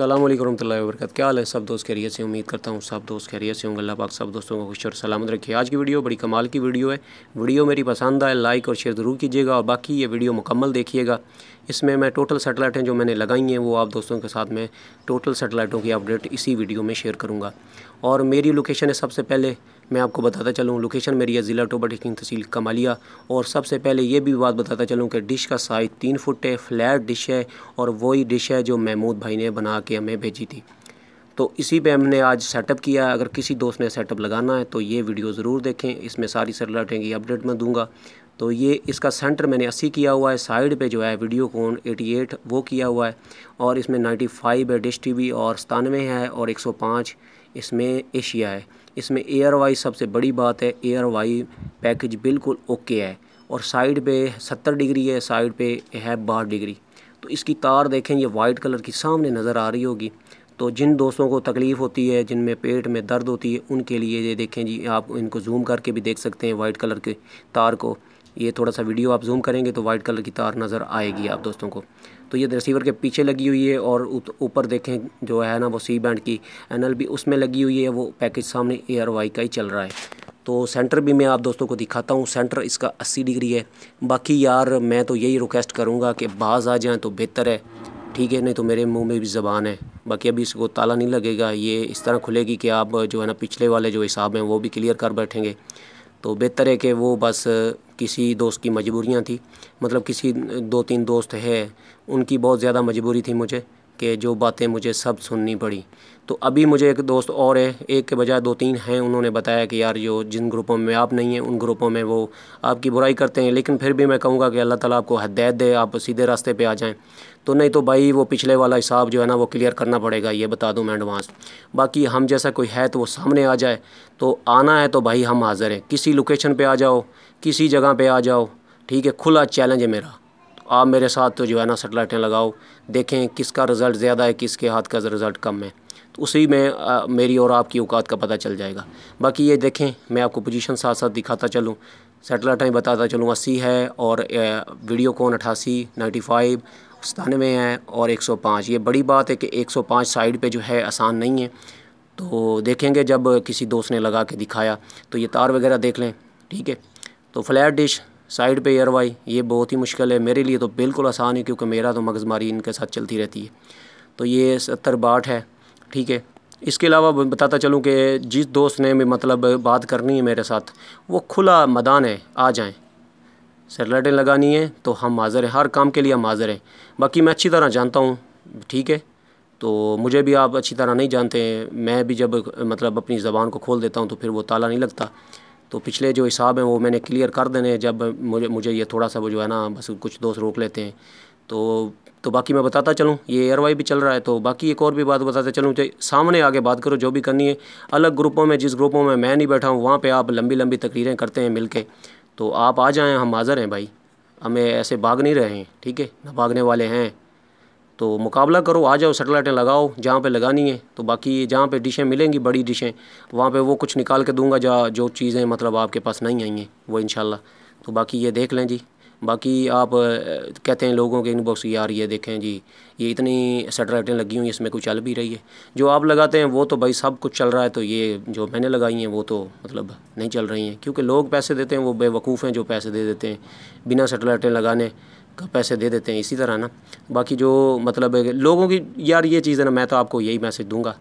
अल्लाम वरहमल वर्क क्या हाल है सब दोस्त खैरियत से उम्मीद करता हूँ सब दोस्त खैरियत से होंगे अल्लाह पाक सब दोस्तों को खुश और सलामत रखिए आज की वीडियो बड़ी कमाल की वीडियो है वीडियो मेरी पसंद आए लाइक और शेयर ज़रूर कीजिएगा और बाकी ये वीडियो मुकम्मल देखिएगा इसमें मैं टोटल सेटेलाइटें जो मैंने लगाई हैं वो आप दोस्तों के साथ मैं टोटल सेटेलाइटों की अपडेट इसी वीडियो में शेयर करूँगा और मेरी लोकेशन है सबसे पहले मैं आपको बताता चलूँ लोकेशन मेरी है ज़िला टोबा टिकिंग तहसील कमालिया और सबसे पहले ये भी बात बताता चलूँ कि डिश का साइज़ तीन फुट है फ्लैट डिश है और वही डिश है जो महमूद भाई ने बना के हमें भेजी थी तो इसी पे हमने आज सेटअप किया है अगर किसी दोस्त ने सेटअप लगाना है तो ये वीडियो ज़रूर देखें इसमें सारी सर की अपडेट मैं दूंगा तो ये इसका सेंटर मैंने 80 किया हुआ है साइड पे जो है वीडियो कॉन 88 वो किया हुआ है और इसमें 95 है डिश टी और सतानवे है और 105 इसमें एशिया है इसमें एयर वाई सबसे बड़ी बात है एयर वाई पैकेज बिल्कुल ओके है और साइड पे सत्तर डिग्री है साइड पे है बारह डिग्री तो इसकी तार देखें ये वाइट कलर की सामने नज़र आ रही होगी तो जिन दोस्तों को तकलीफ़ होती है जिनमें पेट में दर्द होती है उनके लिए ये देखें जी आप इनको जूम करके भी देख सकते हैं वाइट कलर के तार को ये थोड़ा सा वीडियो आप जूम करेंगे तो वाइट कलर की तार नज़र आएगी आप दोस्तों को तो ये रिसीवर के पीछे लगी हुई है और ऊपर देखें जो है ना वो सी बैंड की एन भी उसमें लगी हुई है वो पैकेज सामने ए आर वाई का ही चल रहा है तो सेंटर भी मैं आप दोस्तों को दिखाता हूँ सेंटर इसका 80 डिग्री है बाकी यार मैं तो यही रिक्वेस्ट करूँगा कि बाज आ जाएँ तो बेहतर है ठीक है नहीं तो मेरे मुंह में भी ज़बान है बाकी अभी इसको ताला नहीं लगेगा ये इस तरह खुलेगी कि आप जो है ना पिछले वाले जो हिसाब हैं वो भी क्लियर कर बैठेंगे तो बेहतर है कि वो बस किसी दोस्त की मजबूरियाँ थी मतलब किसी दो तीन दोस्त है उनकी बहुत ज़्यादा मजबूरी थी मुझे के जो बातें मुझे सब सुननी पड़ी तो अभी मुझे एक दोस्त और है एक के बजाय दो तीन हैं उन्होंने बताया कि यार जो जिन ग्रुपों में आप नहीं हैं उन ग्रुपों में वो आपकी बुराई करते हैं लेकिन फिर भी मैं कहूँगा कि अल्लाह ताला आपको हदायत दे आप सीधे रास्ते पे आ जाएं तो नहीं तो भाई वो पिछले वाला हिसाब जो है ना वो क्लियर करना पड़ेगा ये बता दूँ मैं एडवांस बाकी हम जैसा कोई है तो वो सामने आ जाए तो आना है तो भाई हम हाज़िर हैं किसी लोकेशन पर आ जाओ किसी जगह पर आ जाओ ठीक है खुला चैलेंज है मेरा आप मेरे साथ तो जो है ना सेटेलाइटें लगाओ देखें किसका रिज़ल्ट ज़्यादा है किसके हाथ का रिज़ल्ट कम है तो उसी में आ, मेरी और आपकी औकात का पता चल जाएगा बाकी ये देखें मैं आपको पोजीशन साथ साथ दिखाता चलूँ सेटेलाइट में बताता चलूँ अस्सी है और वीडियो कौन अठासी नाइन्टी फाइव सतानवे है और एक सौ पाँच ये बड़ी बात है कि एक सौ पाँच साइड पर जो है आसान नहीं है तो देखेंगे जब किसी दोस्त ने लगा के दिखाया तो ये तार वगैरह देख लें ठीक है तो फ्लैट डिश साइड पे एयर वाई ये बहुत ही मुश्किल है मेरे लिए तो बिल्कुल आसान है क्योंकि मेरा तो मगजमारी इनके साथ चलती रहती है तो ये सत्तर बाट है ठीक है इसके अलावा बताता चलूँ कि जिस दोस्त ने भी मतलब बात करनी है मेरे साथ वो खुला मैदान है आ जाएँ सेटेलाइटें लगानी है तो हम हाज़र हैं हर काम के लिए हम हाजिर हैं बाकी मैं अच्छी तरह जानता हूँ ठीक है तो मुझे भी आप अच्छी तरह नहीं जानते हैं मैं भी जब मतलब अपनी ज़बान को खोल देता हूँ तो फिर वो ताला नहीं लगता तो पिछले जो हिसाब हैं वो मैंने क्लियर कर देने हैं जब मुझे मुझे ये थोड़ा सा वो जो है ना बस कुछ दोस्त रोक लेते हैं तो तो बाकी मैं बताता चलूँ ये एयर वाई भी चल रहा है तो बाकी एक और भी बात बताता चलूँ तो सामने आगे बात करो जो भी करनी है अलग ग्रुपों में जिस ग्रुपों में मैं नहीं बैठा हूँ वहाँ पर आप लंबी लंबी तकरीरें करते हैं मिल के तो आप आ जाएँ हम हाज़र हैं भाई हमें ऐसे भाग नहीं रहे हैं ठीक है ना भागने वाले हैं तो मुकाबला करो आ जाओ सेटेलाइटें लगाओ जहाँ पे लगानी है तो बाकी जहाँ पे डिशें मिलेंगी बड़ी डिशें वहाँ पे वो कुछ निकाल के दूंगा जहाँ जो चीज़ें मतलब आपके पास नहीं आई हैं वो इन तो बाकी ये देख लें जी बाकी आप कहते हैं लोगों के इनबॉक्स यार ये देखें जी ये इतनी सेटेलाइटें लगी हुई इसमें कुछ चल भी रही है जो आप लगाते हैं वो तो भाई सब कुछ चल रहा है तो ये जो मैंने लगाई हैं वो तो मतलब नहीं चल रही हैं क्योंकि लोग पैसे देते हैं वो बेवकूफ़ हैं जो पैसे दे देते हैं बिना सेटेलाइटें लगाने का पैसे दे देते हैं इसी तरह ना बाकी जो मतलब लोगों की यार ये चीज़ है ना मैं तो आपको यही मैसेज दूंगा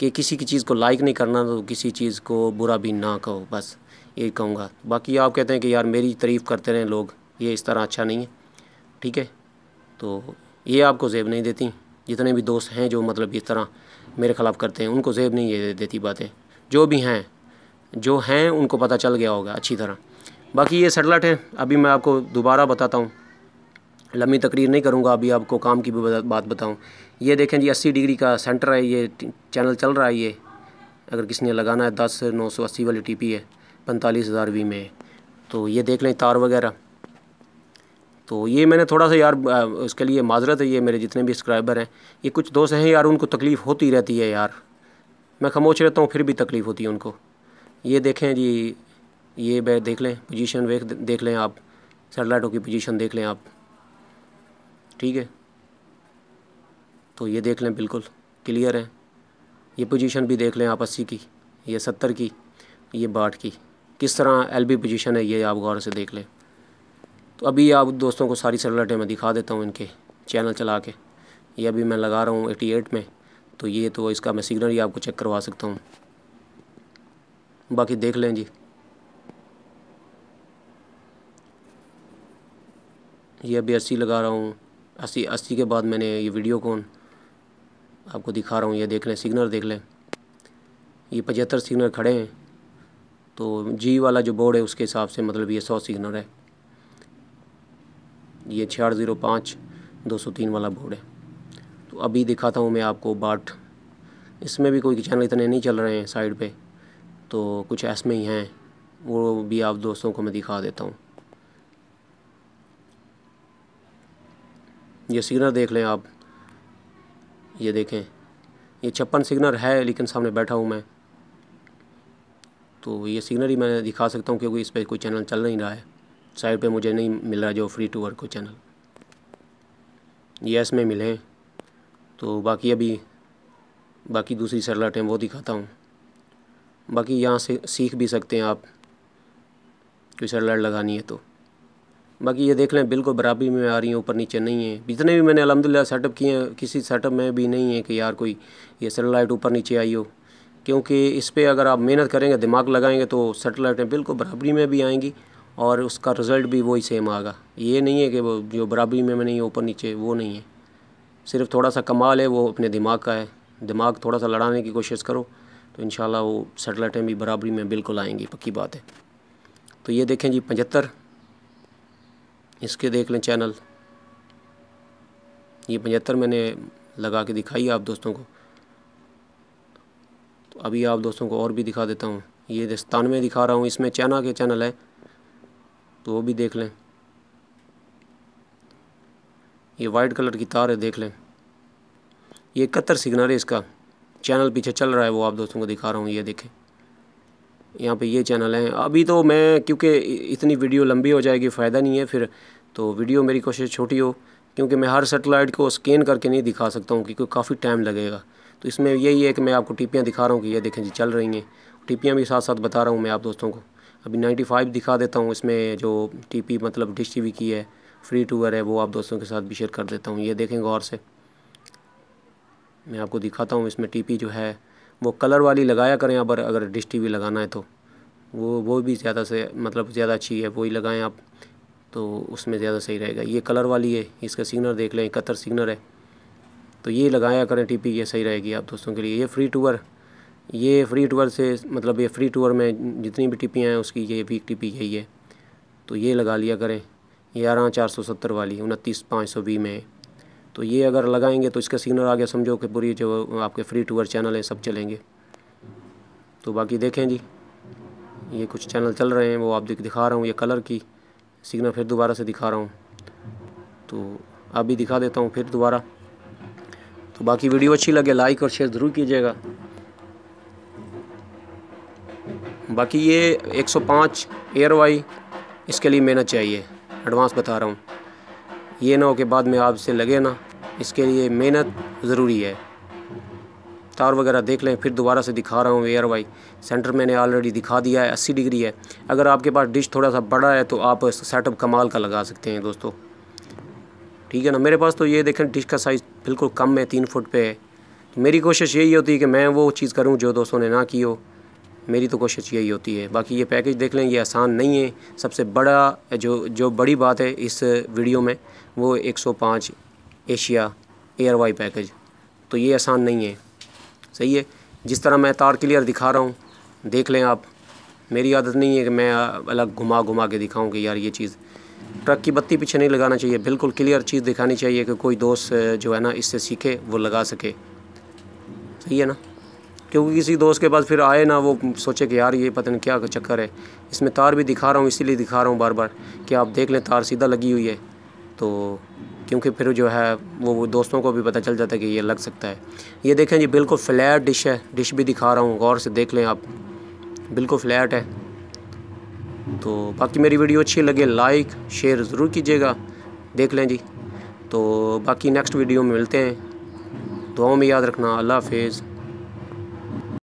कि किसी की चीज़ को लाइक नहीं करना तो किसी चीज़ को बुरा भी ना कहो बस ये कहूँगा बाकी आप कहते हैं कि यार मेरी तारीफ़ करते रहें लोग ये इस तरह अच्छा नहीं है ठीक है तो ये आपको जेब नहीं देती जितने भी दोस्त हैं जो मतलब इस तरह मेरे ख़िलाफ़ करते हैं उनको जेब नहीं ये देती बातें जो भी हैं जो हैं उनको पता चल गया होगा अच्छी तरह बाकी ये सेटेलाइट हैं अभी मैं आपको दोबारा बताता हूँ लम्बी तकरीर नहीं करूँगा अभी आपको काम की भी बात बताऊँ ये देखें जी अस्सी डिग्री का सेंटर है ये चैनल चल रहा है ये अगर किसी ने लगाना है दस नौ सौ अस्सी वाली टी पी है पैंतालीस हज़ार वी में तो ये देख लें तार वगैरह तो ये मैंने थोड़ा सा यार उसके लिए माजरत है ये मेरे जितने भी सब्सक्राइबर हैं ये कुछ दोस्त हैं यार उनको तकलीफ़ होती रहती है यार मैं खामोश रहता हूँ फिर भी तकलीफ़ होती है उनको ये देखें जी ये देख लें पोजीशन देख देख लें आप सेटेलाइटों की पोजीशन देख लें आप ठीक है तो ये देख लें बिल्कुल क्लियर है ये पोजीशन भी देख लें आप अस्सी की ये सत्तर की ये बाट की किस तरह एल बी पोजीशन है ये आप गौर से देख लें तो अभी आप दोस्तों को सारी सरलटें मैं दिखा देता हूँ इनके चैनल चला के ये अभी मैं लगा रहा हूँ एटी एट में तो ये तो इसका मैं सिग्नल ही आपको चेक करवा सकता हूँ बाकी देख लें जी ये अभी अस्सी लगा रहा हूँ अस्सी अस्सी के बाद मैंने ये वीडियो कॉन आपको दिखा रहा हूँ ये देख लें सिग्नल देख लें ये पचहत्तर सिग्नल खड़े हैं तो जी वाला जो बोर्ड है उसके हिसाब से मतलब ये सौ सिग्नल है ये छियाठ ज़ीरो पाँच दो सौ तीन वाला बोर्ड है तो अभी दिखाता हूँ मैं आपको बाट इसमें भी कोई चैनल इतने नहीं चल रहे हैं साइड पर तो कुछ ऐसे में ही हैं वो भी आप दोस्तों को मैं दिखा देता हूँ ये सिग्नल देख लें आप ये देखें ये छप्पन सिग्नल है लेकिन सामने बैठा हूँ मैं तो ये सिग्नल ही मैं दिखा सकता हूँ क्योंकि इस पर कोई चैनल चल नहीं रहा है साइड पे मुझे नहीं मिल रहा जो फ्री टू वर्क को चैनल ये में मिले तो बाकी अभी बाकी दूसरी सरलाटें वो दिखाता हूँ बाकी यहाँ से सीख भी सकते हैं आप कोई सरलाट लगानी है तो बाकी ये देख लें बिल्कुल बराबरी में आ रही हैं ऊपर नीचे नहीं है जितने भी मैंने अलहमदिल्ला सेटअप किए हैं किसी सेटअप में भी नहीं है कि यार कोई ये सेटेलाइट ऊपर नीचे आई हो क्योंकि इस पर अगर आप मेहनत करेंगे दिमाग लगाएंगे तो सेटेलाइटें बिल्कुल बराबरी में भी आएंगी और उसका रिज़ल्ट भी वही सेम आएगा ये नहीं है कि वो जो बराबरी में नहीं है ऊपर नीचे वो नहीं है सिर्फ थोड़ा सा कमाल है वो अपने दिमाग का है दिमाग थोड़ा सा लड़ाने की कोशिश करो तो इन वो सेटेलाइटें भी बराबरी में बिल्कुल आएँगी पक्की बात है तो ये देखें जी पचहत्तर इसके देख लें चैनल ये पचहत्तर मैंने लगा के दिखाई आप दोस्तों को तो अभी आप दोस्तों को और भी दिखा देता हूँ ये सतानवे दिखा रहा हूँ इसमें चैना के चैनल हैं तो वो भी देख लें ये वाइट कलर की तार है देख लें ये इकहत्तर सिग्नल है इसका चैनल पीछे चल रहा है वो आप दोस्तों को दिखा रहा हूँ ये देखें यहाँ पे ये चैनल हैं अभी तो मैं क्योंकि इतनी वीडियो लंबी हो जाएगी फ़ायदा नहीं है फिर तो वीडियो मेरी कोशिश छोटी हो क्योंकि मैं हर सेटेलाइट को स्कैन करके नहीं दिखा सकता हूँ क्योंकि काफ़ी टाइम लगेगा तो इसमें यही है कि मैं आपको टिपियाँ दिखा रहा हूँ कि ये देखें जी चल रही हैं टिपियाँ भी साथ साथ बता रहा हूँ मैं आप दोस्तों को अभी फाइव दिखा देता हूँ इसमें जो पी मतलब डिश टीवी की है फ्री टूअर है वो आप दोस्तों के साथ भी शेयर कर देता हूँ ये देखें गौर से मैं आपको दिखाता हूँ इसमें पी जो है वो कलर वाली लगाया करें अब अगर डिश टी लगाना है तो वो वो भी ज़्यादा से मतलब ज़्यादा अच्छी है वही लगाएं आप तो उसमें ज़्यादा सही रहेगा ये कलर वाली है इसका सिग्नर देख लें इकहत्तर सिग्नर है तो ये लगाया करें टीपी ये सही रहेगी आप दोस्तों के लिए ये फ्री टूअर ये फ्री टूअर से मतलब ये फ्री टूअर में जितनी भी टिपियाँ हैं उसकी ये वीक टिपी यही है तो ये लगा लिया करें ग्यारह चार सौ सत्तर वाली उनतीस पाँच सौ बी में तो ये अगर लगाएंगे तो इसका सिग्नल आगे समझो कि पूरी जो आपके फ्री टूअर चैनल है सब चलेंगे तो बाकी देखें जी ये कुछ चैनल चल रहे हैं वो आप दिखा रहा हूँ ये कलर की सिग्नल फिर दोबारा से दिखा रहा हूँ तो अभी दिखा देता हूँ फिर दोबारा तो बाकी वीडियो अच्छी लगे लाइक और शेयर ज़रूर कीजिएगा बाकी ये 105 एयर वाई इसके लिए मेहनत चाहिए एडवांस बता रहा हूँ ये ना हो के बाद में आपसे लगे ना इसके लिए मेहनत ज़रूरी है तार वगैरह देख लें फिर दोबारा से दिखा रहा हूँ एयर वाई सेंटर मैंने ऑलरेडी दिखा दिया है अस्सी डिग्री है अगर आपके पास डिश थोड़ा सा बड़ा है तो आप सेटअप कमाल का लगा सकते हैं दोस्तों ठीक है ना मेरे पास तो ये देखें डिश का साइज़ बिल्कुल कम है तीन फुट पे है तो मेरी कोशिश यही होती है कि मैं वो चीज़ करूँ जो दोस्तों ने ना की हो मेरी तो कोशिश यही होती है बाकी ये पैकेज देख लें ये आसान नहीं है सबसे बड़ा जो जो बड़ी बात है इस वीडियो में वो 105 एशिया एयर वाई पैकेज तो ये आसान नहीं है सही है जिस तरह मैं तार क्लियर दिखा रहा हूँ देख लें आप मेरी आदत नहीं है कि मैं अलग घुमा घुमा के दिखाऊँ कि यार ये चीज़ ट्रक की बत्ती पीछे नहीं लगाना चाहिए बिल्कुल क्लियर चीज़ दिखानी चाहिए कि कोई दोस्त जो है ना इससे सीखे वो लगा सके सही है ना क्योंकि किसी दोस्त के पास फिर आए ना वो सोचे कि यार ये पता नहीं क्या चक्कर है इसमें तार भी दिखा रहा हूँ इसीलिए दिखा रहा हूँ बार बार कि आप देख लें तार सीधा लगी हुई है तो क्योंकि फिर जो है वो दोस्तों को भी पता चल जाता है कि ये लग सकता है ये देखें जी बिल्कुल फ्लैट डिश है डिश भी दिखा रहा हूँ गौर से देख लें आप बिल्कुल फ्लैट है तो बाकी मेरी वीडियो अच्छी लगे लाइक शेयर ज़रूर कीजिएगा देख लें जी तो बाकी नेक्स्ट वीडियो में मिलते हैं दुआओं में याद रखना अल्लाह हाफिज़